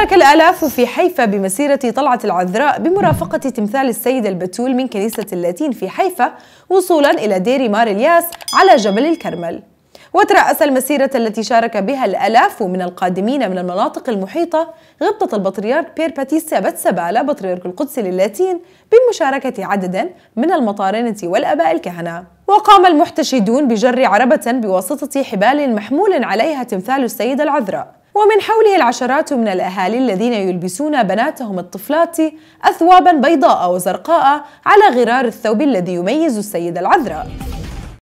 شارك الآلاف في حيفا بمسيرة طلعة العذراء بمرافقة تمثال السيدة البتول من كنيسة اللاتين في حيفا وصولا إلى دير مار الياس على جبل الكرمل وترأس المسيرة التي شارك بها الآلاف من القادمين من المناطق المحيطة غبطة البطريرك بير باتيستا باتسبالا بطريرك القدس للاتين بمشاركة عدد من المطارنة والأباء الكهنة وقام المحتشدون بجر عربة بواسطة حبال محمول عليها تمثال السيدة العذراء ومن حوله العشرات من الأهالي الذين يلبسون بناتهم الطفلات أثوابا بيضاء وزرقاء على غرار الثوب الذي يميز السيدة العذراء